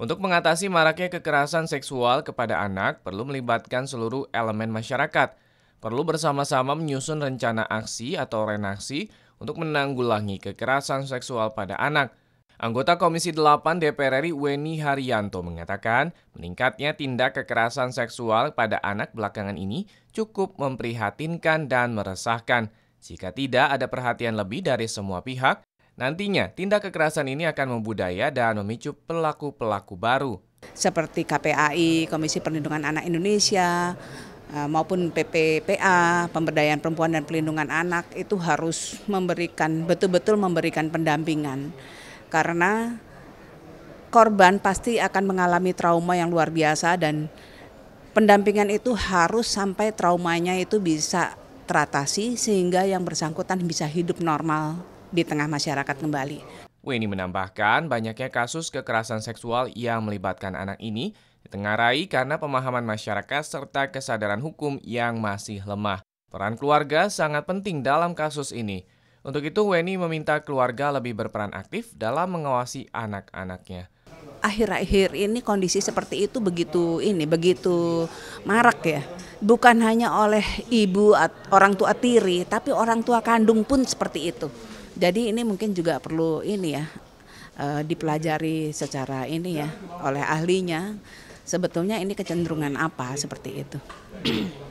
Untuk mengatasi maraknya kekerasan seksual kepada anak, perlu melibatkan seluruh elemen masyarakat. Perlu bersama-sama menyusun rencana aksi atau renaksi untuk menanggulangi kekerasan seksual pada anak, Anggota Komisi 8 DPR RI Weni Haryanto mengatakan, meningkatnya tindak kekerasan seksual pada anak belakangan ini cukup memprihatinkan dan meresahkan. Jika tidak ada perhatian lebih dari semua pihak, nantinya tindak kekerasan ini akan membudaya dan memicu pelaku-pelaku baru. Seperti KPAI, Komisi Perlindungan Anak Indonesia, eh, maupun PPPA, pemberdayaan perempuan dan pelindungan anak itu harus memberikan betul-betul memberikan pendampingan karena korban pasti akan mengalami trauma yang luar biasa dan pendampingan itu harus sampai traumanya itu bisa teratasi sehingga yang bersangkutan bisa hidup normal di tengah masyarakat kembali. Weni menambahkan banyaknya kasus kekerasan seksual yang melibatkan anak ini ditengarai karena pemahaman masyarakat serta kesadaran hukum yang masih lemah. Peran keluarga sangat penting dalam kasus ini. Untuk itu, Weni meminta keluarga lebih berperan aktif dalam mengawasi anak-anaknya. Akhir-akhir ini kondisi seperti itu begitu ini begitu marak ya. Bukan hanya oleh ibu orang tua tiri, tapi orang tua kandung pun seperti itu. Jadi ini mungkin juga perlu ini ya eh, dipelajari secara ini ya oleh ahlinya. Sebetulnya ini kecenderungan apa seperti itu.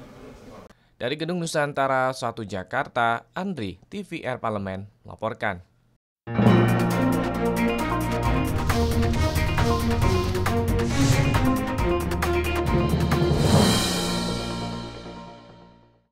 Dari Gedung Nusantara 1 Jakarta, Andri, TVR Parlemen, melaporkan.